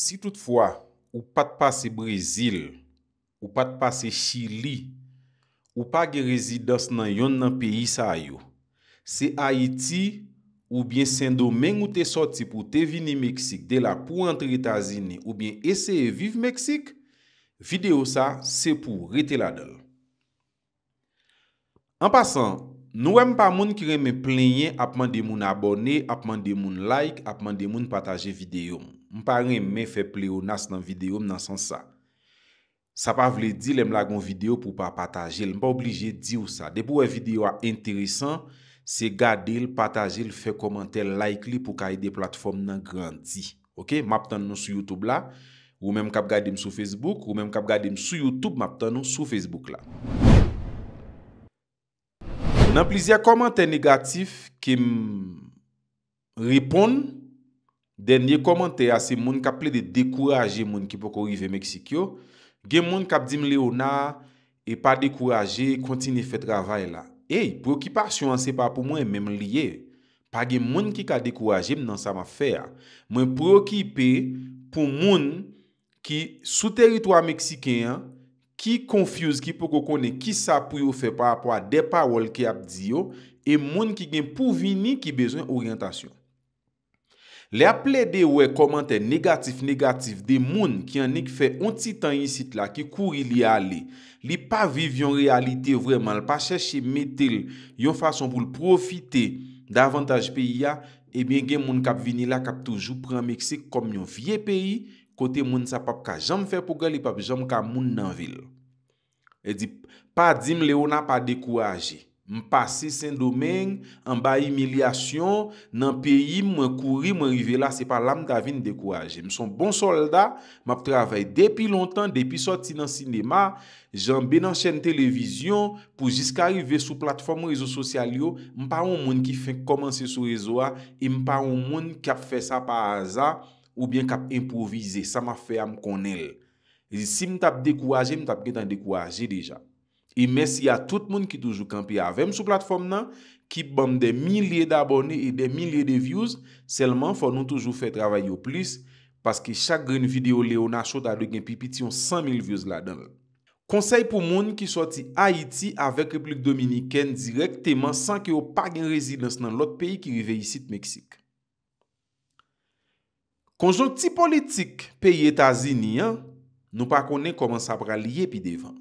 Si toutfwa, ou pa te pase Brezil, ou pa te pase Chili, ou pa ge rezidos nan yon nan peyi sa yo, se Haiti ou bien Sendo men ou te soti pou te vini Meksik de la pou rentre Itazini ou bien eseye vive Meksik, video sa se pou rete la dol. An pasan, nou wèm pa moun ki reme plenye apman de moun abone, apman de moun like, apman de moun pataje videyo m. Mpa reme fe pleyo nas nan videyo, mna san sa. Sa pa vle di lem lagon videyo pou pa patajel. Mpa oblije di ou sa. De pou we videyo a enteresan, se gade l, patajel, fe komante, like li pou ka ide e platform nan grandi. Ok, map tan nou sou Youtube la. Ou men mkap gade m sou Facebook. Ou men mkap gade m sou Youtube, map tan nou sou Facebook la. Nan plizia komante negatif, kem... Repon... Denye komante a se moun ka ple de dekouraje moun ki poko rive Meksikyo, gen moun kap di m le ona e pa dekouraje kontine fe travay la. Ey, prokipasyon se pa pou mwen menm liye. Pa gen moun ki ka dekouraje m nan sa ma fe a. Mwen prokipe pou moun ki sou teritwa Meksikyan, ki konfuse, ki poko kone, ki sa pou yo fe pa apwa de parol ki ap di yo, e moun ki gen pou vini ki bezwen oryantasyon. Le aple de we komante negatif negatif de moun ki anik fe onti tan yisit la ki kouri li ale, li pa viv yon realite vreman, li pa cheshe metel yon fason pou l profite davantage pe ya, ebyen gen moun kap vini la kap toujou pran Meksik kom yon vie peyi, kote moun sa pap ka jam fe pou gali pap jam ka moun nan vil. E di pa dim le ou na pa dekou aji. Mpase sen domen, mba emilyasyon, nan peyi mwen kouri, mwen rive la, se pa lam gavin dekouaje. Mson bon soldat, map travay depi lontan, depi soti nan sinema, jan benan chen televizyon, pou jiska rive sou platform mwen rezo sosyal yo, mpa ou mwen ki fèk komanse sou rezo a, e mpa ou mwen ki ap fè sa pa aza, ou bien ki ap improvize, sa ma fè am konel. Si mta ap dekouaje, mta ap gwen dan dekouaje deja. E mersi a tout moun ki toujou kampi avem sou platform nan, ki ban de milye de abone e de milye de views, selman fon nou toujou fè travay yo plis, paske chak gren videyo le ou na chot ade gen pipiti yon 100.000 views la den. Konsey pou moun ki soti Haiti avek replik Dominikèn direktement san ki ou pa gen rezidans nan lot peyi ki rive yisit Meksik. Konjon ti politik peyi Etazini, nou pa konen koman sa pralye pi devan.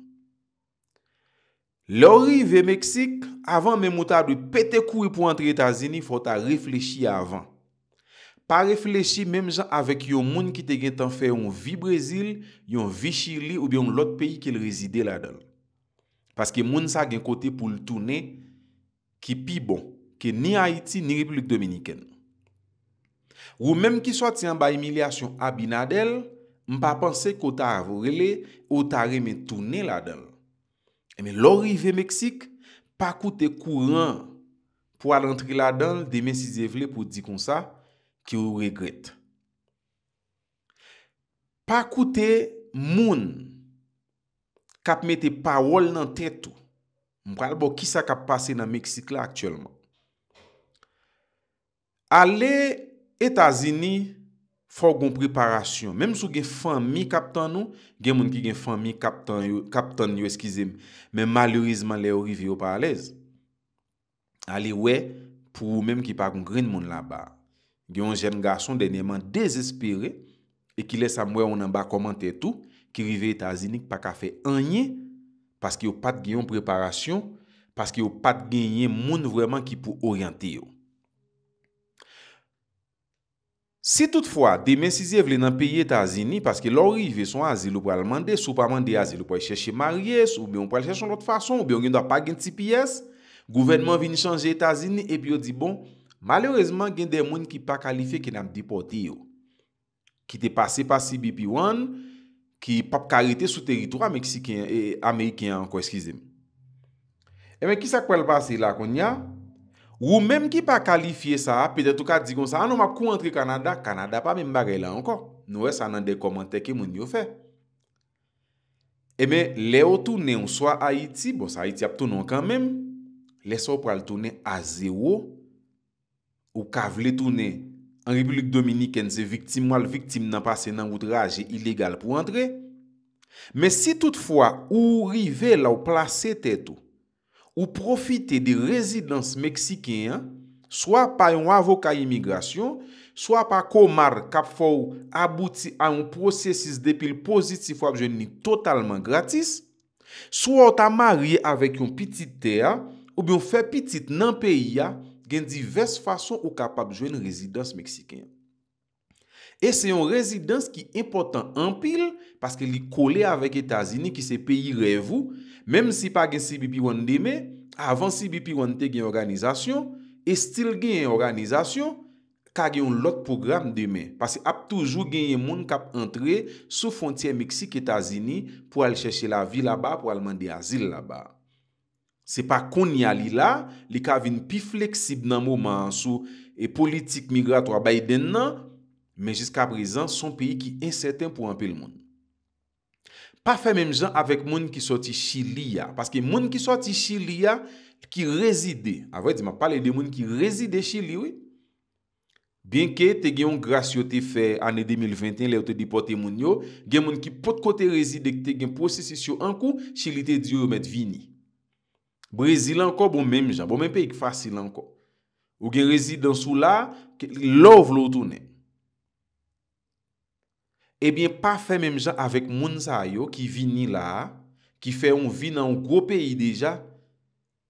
Lori ve Meksik, avan men mouta di pete koui pou antre Etasini, fote a reflechi avan. Pa reflechi menm jan avek yon moun ki te gen tanfe yon vi Brezil, yon vi Chile ou byon lot peyi ki le rezide la don. Paske moun sa gen kote pou le toune ki pi bon, ki ni Haiti ni Republik Dominikene. Ou menm ki sot si an ba emilyasyon abina del, mpa pense kota avorele ou tare men toune la don. Eme, eh lo rive Meksik, pa koute kouran pou al rentri la don, demen si ze vle pou di kon sa, ki ou regrete. Pa koute moun kap mette pawol nan tetou, mpral bo ki sa kap pase nan Meksik la aktyolman. Ale Etazini, Fò goun preparasyon, mèm sou gen fò mi kapton nou, gen moun ki gen fò mi kapton nou, kapton nou eskizem, mèm malurizman le ou rivi ou pa alèz. Ale wè, pou mèm ki pa goun gren moun la ba, gen yon jen gason denèman dezespire, e ki lè sa mwè ou nan ba komante tou, ki rivi etazinik pa kafe anye, paske yo pat gen yon preparasyon, paske yo pat gen yon moun vwèman ki pou oryanti yo. Si toutfwa, demen si ze vle nan peye etazini, paske lor rive son azilou pou alman de, sou pa man de azilou pou e cheshe maryes, ou beyon pou e cheshe son lot fason, ou beyon gen do pa gen tsi piyes, gouvenman vini chanje etazini, epi yo di bon, malorezman gen de moun ki pa kalife ken amdi poti yo. Ki te pase pa CBP1, ki pap kalite sou teritou ameksyken, e amekyen, kwa eskizem. Emen, ki sa kwel base la kon ya? Ou menm ki pa kalifiye sa, pede tou ka digon sa, anou ah ma kou entri Kanada? Kanada pa menm bare la ankon. Nou es anan de komante ke moun yo fe. Emen, le ou tou ne ou so a Haiti, bo sa Haiti ap tonon kan menm, le so pral tou ne a zero, ou kav le tou ne an Republik Dominik en ze viktim, mwal viktim nan pase nan wout raje ilegal pou entri, men si toutfwa ou rive la ou plase tetou, ou profite de rezidans Meksikyan, swa pa yon avokay imigrasyon, swa pa komar kap fow abouti a yon prosesis depil pozitif wap jwen ni totalman gratis, swa ou ta mariye avek yon pitit teya, ou bi yon fe pitit nan peyi ya gen divers fason ou kapap jwen rezidans Meksikyan. E se yon rezidans ki important empil, paske li kole avèk Etazini ki se peyi revou, mèm si pa gen CBP 1 demè, avan CBP 1 te gen yon organizasyon, e stil gen yon organizasyon, ka gen yon lot program demè. Paske ap toujou gen yon moun kap entre sou fontye Meksik Etazini pou al chèche la vi la ba, pou al mande azil la ba. Se pa kon yali la, li ka vin pi fleksib nan mou man sou e politik migrato a bay den nan, men jiska prezant son peyi ki inseten pou anpe l moun. Pa fe menm jan avek moun ki soti chili ya, paske moun ki soti chili ya ki rezide, avè ah di ma pale de moun ki rezide chili we, ben ke te gen yon grasyote fe ane 2021 le wote di pote moun yo, gen moun ki pot kote rezide ki te gen prosesi syo anku, chili te di remet vini. Brezi lanko bon menm jan, bon menm peyi ki fasi lanko. Ou gen rezide dansou la, lov loutounen. Ebyen pa fè mèm jan avèk moun zayyo ki vini la, ki fè ou vi nan ou gro peyi deja,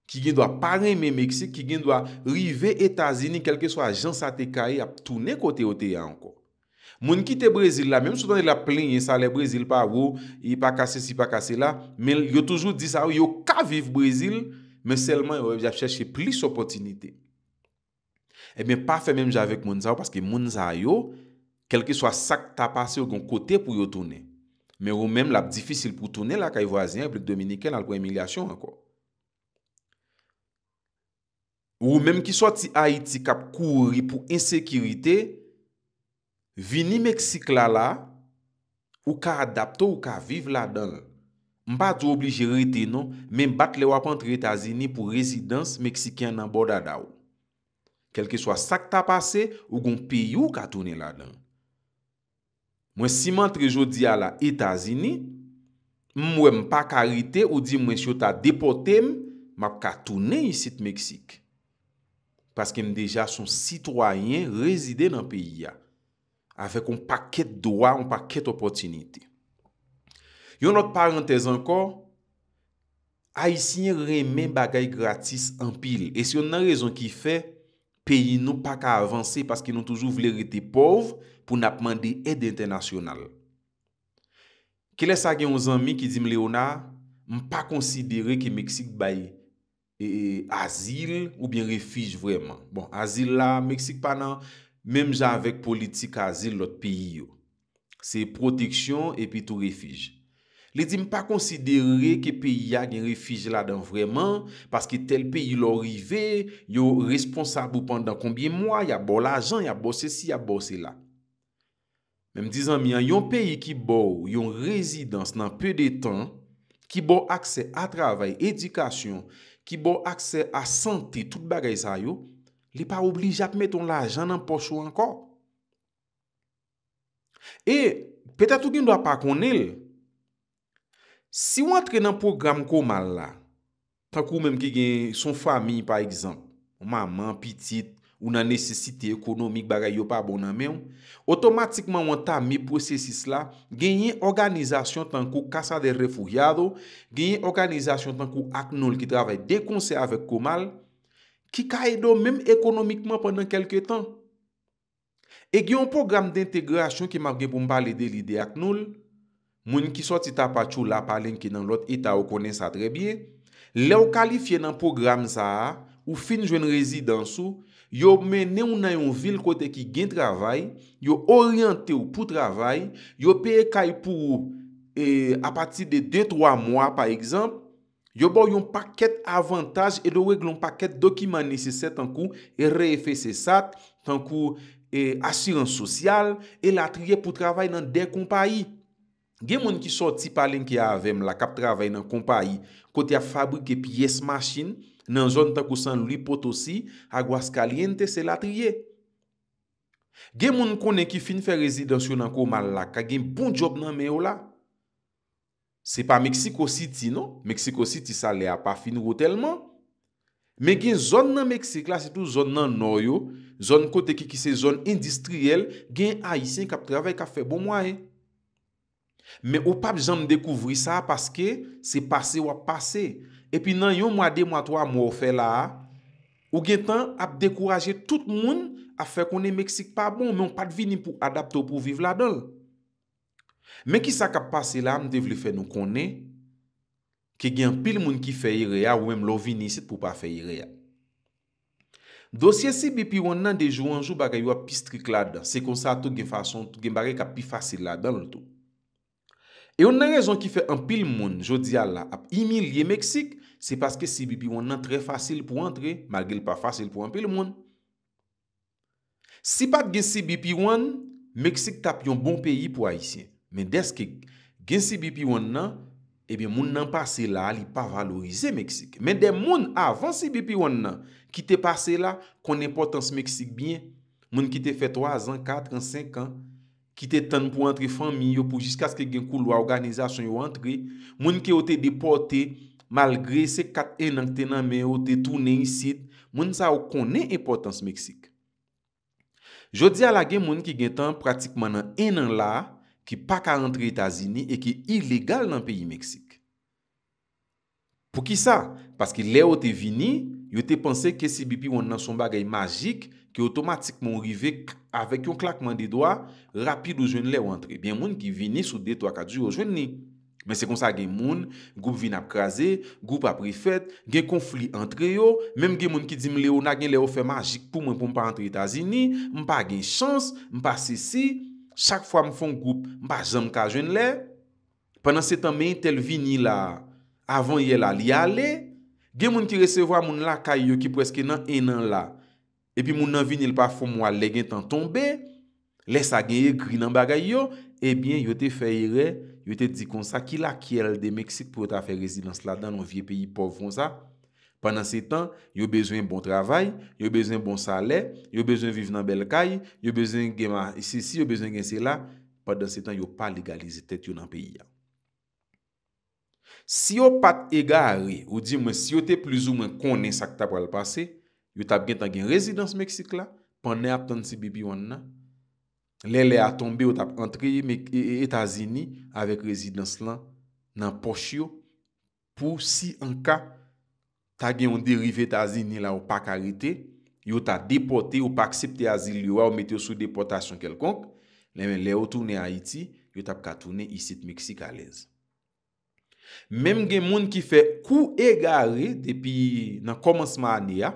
ki gen dwa paremè Meksik, ki gen dwa rive Etazini, kelke swa jan sa te kaye, ap toune kote ote ya anko. Moun kite Brezil la, mèm sou dan el a plenye sa le Brezil pa ou, i pa kase si, i pa kase la, men yo toujou di sa ou, yo ka viv Brezil, men selman yo wèvja chèche plis opotinite. Ebyen pa fè mèm jan avèk moun zayyo, paske moun zayyo, kelke swa sak ta pase ou kon kote pou yo tounen. Men ou menm la bdifisil pou tounen la ka yu vwazyen, yu plek Dominiken al kwa emilyasyon anko. Ou menm ki swa ti a iti kap kouri pou insekirite, vini Meksik la la, ou ka adapto ou ka vive la dan. Mba djou obligirite non, menm bat le wap antre etazini pou rezidans Meksikyan nan boda da ou. Kelke swa sak ta pase ou kon piyou ka tounen la dan. Mwen simantre jo di ala Etazini, mwen pa karite ou di mwen sio ta depote m, map ka toune yisit Meksik. Paske m deja son sitwayen rezide nan peyi ya. Afek m pa ket doa, m pa ket opotinite. Yon not parantez anko, a yisi nye remen bagay gratis anpili. E si yon nan rezon ki fe... Peyi nou pa ka avanse paske nou toujou vlerite pov pou napman de edi internasyonal. Kile sa gen ou zanmi ki di mle ona, m pa konsidere ki Meksik baye e, azil ou bien refij vreman. Bon, azil la, Meksik pa nan, menm ja avek politik azil lot peyi yo. Se proteksyon epi tou refij. Li di mi pa konsidere ke peyi ya gen refij la dan vreman Paske tel peyi lo rive Yo responsabou pandan kombye mwa Ya bo la ajan, ya bo se si, ya bo se la Men mi dizan mi an Yon peyi ki bo, yon rezidans nan pe de tan Ki bo akse a travay, edikasyon Ki bo akse a sante, tout bagay sa yo Li pa oblij ap met ton la ajan nan pochou anko E, peta tout gen do a pa konel Si ou antre nan program komal la, tankou menm ki gen son fami par ekzamp, maman, pitit, ou nan nesesite ekonomik bagay yo pa bonan menm, otomatikman ou anta mi prosesis la, genye organizasyon tankou kasa de refouyado, genye organizasyon tankou ak nol ki travay de konser avek komal, ki kaido menm ekonomikman penan kelke tan. E genyon program d'integrasyon ki man genpou mbali deli de ak nol, Mouni ki sot ita pa chou la palen ki nan lot ita ou konen sa tre bie. Le ou kalifye nan program sa a ou finjwen rezidansou, yo menen ou nan yon vil kote ki gen travay, yo oryante ou pou travay, yo peye kay pou e, a pati de 2-3 mwa pa ekzamp, yo bo yon paket avantaj e lo weglon paket dokiman nese se tankou e re-efe se sat tankou e, asyrens sosyal e la triye pou travay nan dekoun payi. Gen moun ki sot tipa len ki a avem la kap travay nan kompa yi kote a fabrike piyes machin nan zon tako san loupotosi agwa skalyen te selatriye. Gen moun konen ki fin fe rezidansyon nan komal la ka gen bon job nan meyo la. Se pa Meksiko City non? Meksiko City sa le a pa fin rotelman. Men gen zon nan Meksiko la se tou zon nan noyo, zon kote ki ki se zon industriel, gen a yi sen kap travay ka fe bomwa e. Men ou pap janm dekouvri sa paske se pase wap pase. E pi nan yon mwa de mwa toa mwa ou fe la ou gen tan ap dekoraje tout moun a fe konen Meksik pa bon men ou pat vini pou adapto pou vive la don. Men ki sa kap pase la mde vli fe nou konen ke gen pil moun ki fe yire ya ou mwen mlo vini sit pou pa fe yire ya. Dosye se bi pi wanan de joun anjou baka yon ap pistrik la don. Se kon sa tou gen fason tou gen baka kap pi fasil la don lto. E yon nan rezon ki fe an pil moun, jodi Allah, ap imi liye Meksik, se paske Sibipi won nan tre fasil pou antre, malge li pa fasil pou an pil moun. Si pat gen Sibipi won, Meksik tap yon bon peyi pou Aisyen. Men deske gen Sibipi won nan, moun nan pase la li eh pa valorize Meksik. Men den moun avan Sibipi won nan, ki te pase la, konen potans Meksik bien. Moun ki te fe 3 an, 4 an, 5 an. ki te tan pou antre fami yo pou jiska sk gen kou lwa organizasyon yo antre, moun ki yo te depote malgre se kat enan k tenan men yo te toune yon sit, moun sa yo kone importans Meksik. Jodi alage moun ki gen tan pratikman nan enan la, ki pak a antre Etasini e ki ilegal nan peyi Meksik. Pou ki sa? Paske le yo te vini, Yote panse ke si bipi wan nan somba gey magik... Ki otomatikman rivek... Avèk yon klakman di doa... Rapil ou jwen le ou antre... Bien moun ki vini sou dey to akadji ou jwen ni... Men se kon sa gen moun... Goup vin ap kaze... Goup ap rifet... Gen konflik antre yo... Mem gen moun ki di mle ou nan gen le ou fè magik... Pou mwen pou mpa antre Itazini... Mpa gen chans... Mpa sisi... Chak fwa mfon goup... Mpa jam ka jwen le... Panan se tan men tel vini la... Avan ye la li ale... Gen moun ki resevo a moun la kay yo ki preske nan enan la, epi moun nan vinil pa foun mwa le gen tan tombe, lesa gen ye gri nan bagay yo, epi yo te feyre, yo te di kon sa ki la kiel de Meksik pou ta fey rezidans la dan nou vie peyi povron sa. Pendan se tan, yo bezwen bon travay, yo bezwen bon sale, yo bezwen viv nan bel kay, yo bezwen gen se la, pendant se tan yo pa legalize tet yo nan peyi ya. Si yo pat ega a re, ou di men, si yo te plizou men konen sak ta pral pase, yo tab gen tangen rezidans Meksik la, panen ap tansi bibi wan nan. Len le a tombe, yo tab antreye e, e, etazini avek rezidans lan nan poch yo. Po si anka, tagen yon derive etazini la ou pa karite, yo ta depote ou pa aksepte aziliwa ou mete sou deportasyon kelkonk, len men le o toune Haiti, yo tab katoune isit Meksik alez. Mem gen moun ki fe kou e gare depi nan komonsma ane ya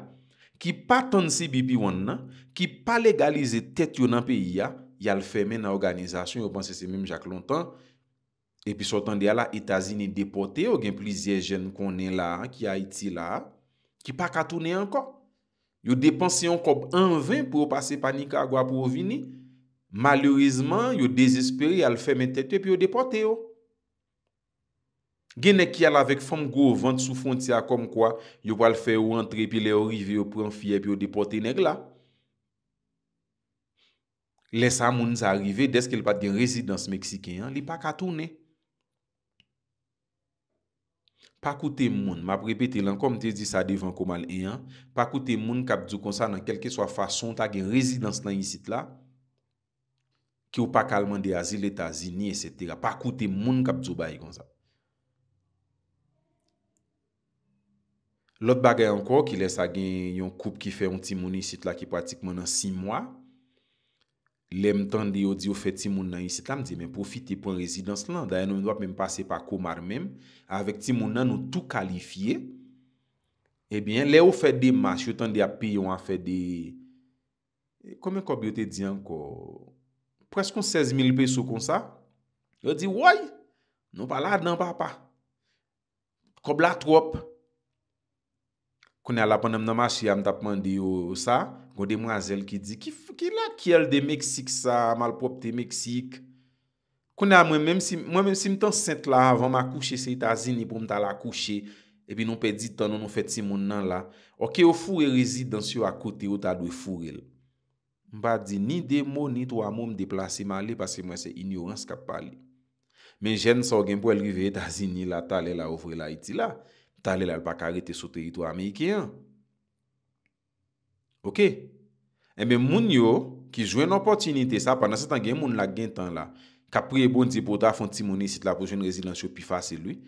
Ki pa ton si bibi wan nan Ki pa legalize tet yo nan peyi ya Yal feme nan organizasyon Yo panse se menm jak lontan Epi sotan de ala Etasini depote yo Gen plizye jen konen la ki Haiti la Ki pa katounen anko Yo depanse yon kop 1-20 pou yo pase panika gwa pou yo vini Malurizman yo desesperi yal feme tet yo Epi yo depote yo Genè ki al avèk fòm gò ou vant sou fon tia kom kwa, yo pal fè ou antre, pi le ou rive, ou pran fye, pi ou depote neg la. Lesa moun zareve, deske l pat gen rezidans Meksiken, li pa katounè. Pak ou te moun, map repete lan, kom te di sa devan komal eyan, pak ou te moun kap djou konsa nan kelke swa fason ta gen rezidans nan yisit la, ki ou pa kalman de azil etazini, et cetera, pak ou te moun kap djou bayi konsa. lot bagay anko ki les agen yon koup ki fe yon timouni sit la ki pratikman an 6 mwa, le mtande yo di yo fe timounan sit la, mdi men profite pou yon rezidans lan, dayan nou mdwa mwen pase pa komar men, avek timounan nou tou kalifiye, ebyen eh le yo fe demas, yo tande api yon a fe de, e komem kob yo te di anko, preskoun 16 mil pesou kon sa, yo di woy, nou pala nan papa, kob la trop, Kounè a la pandan nanmache ya mta pandi yo sa, gonde mwazel ki di, ki la ki el de Meksik sa, malprop te Meksik? Kounè a mwen, mwen mwen si mtan sent la, avan m akouche se Itazini pou m tal akouche, epi nou pe di ton nou nou fet si moun nan la, ok yo fure rezidansyo akote yo ta dwe furel. Mpa di, ni demo ni to amou m deplase mali, pasi mwen se inyorans kap pali. Men jen sa ou gen pou el rive Itazini la, ta ale la ouvre la iti la, talè la l pa karete sou teritwa Amerikeyan. Ok? Ebe eh moun yo ki jwen opotinite sa, panan se tan gen moun la gen tan la, ka priye bon di bota fon timouni sit la pou jwen rezilansyo pi fase lui,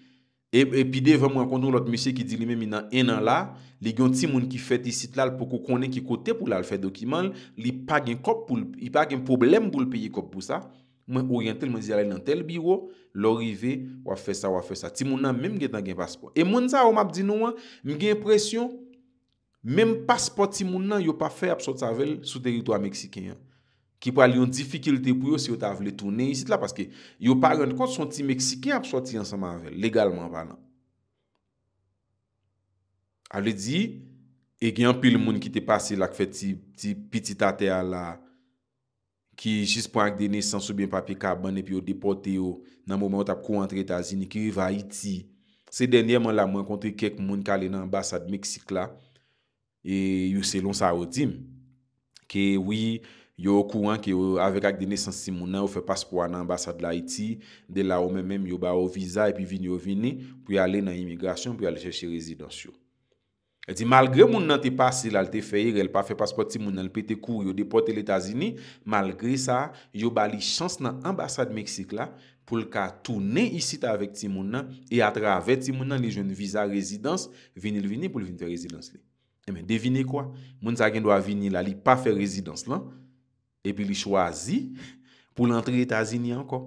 e, e pi devan mwen kontou lot meche ki di li men mi nan enan la, li gen timoun ki feti sit la pou kou konen ki kote pou la l fet dokiman, li pa gen problem pou l peye kop pou sa. Mwen oryentel, mwen zi alen nan tel biro, lorive, wafè sa, wafè sa. Ti moun nan mèm gen nan gen paspo. E mwen za ou map di nou an, mwen gen presyon, mèm paspo ti moun nan yo pa fè ap sot avèl sou teritwa Meksikyan. Ki pa li yon difikilite pou yo si yo ta avle toune yisit la, paske yo pa renkot son ti Meksikyan ap sot yon saman avèl, legalman va nan. A le di, e gen pil moun ki te pase la kwe ti piti tate ala, Ki jis pou ak dene sansoubyen papi kabane pi yo depote yo nan mou mou tap kou antre etazini ki riva Haiti. Se denye moun la mwen kontri kek moun kalen ambasad Meksikla. E yu selon sa odim. Ki wii yo kou an ki yo avek ak dene sansi moun nan ou fe paspou an ambasad la Haiti. De la ou men men yo ba ou viza epi vini yo vini pou yale nan imigrasyon pou yale cheche rezidansyo. El di malgre moun nan te pase la, el te feye re, el pa fe paspote ti moun nan, el pete kou yo depote l'Etats-Unis, malgre sa, yo ba li chans nan ambasade Meksik la, pou l'ka toune isi ta avek ti moun nan, e atravek ti moun nan li joun eh viza rezidans, vini l vini pou l vini te rezidans li. E men devine kwa? Moun sa gen do a vini la, li pa fe rezidans lan, e pi li chwazi pou l antre Etats-Unis anko.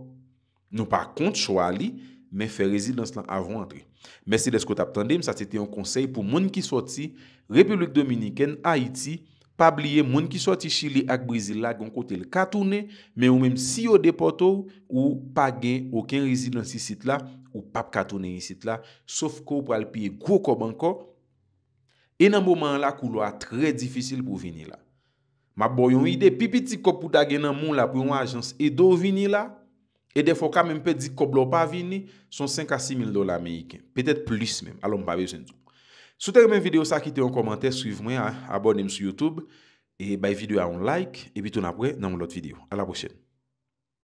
Nou pa kont chwali, me fe rezidans lan avon antre. Mese de skot ap tendem, sa se te yon konsey pou moun ki soti Republik Dominiken, Haiti, pa blye moun ki soti Chile ak Brazil la gen kote l katounen, men ou men si yo depoto ou pa gen oken rezidansi sit la ou pap katounen yi sit la, sof ko pral piye gwo kob anko, e nan mouman la kou lo a tre difícil pou vini la. Ma boyon ide, pipiti ko pouta gen nan moun la pou yon ajans e do vini la, E defo ka men pe di koblo pa vini, son 5 a 6 mil dola meyiken. Petet plis men. Alon mbabe yon sèndou. Souten men videyo sa, kite yon komante, suiv mwen, abonem sou YouTube. E bay videyo a yon like. E pi ton apre nan moun lot videyo. A la pochene.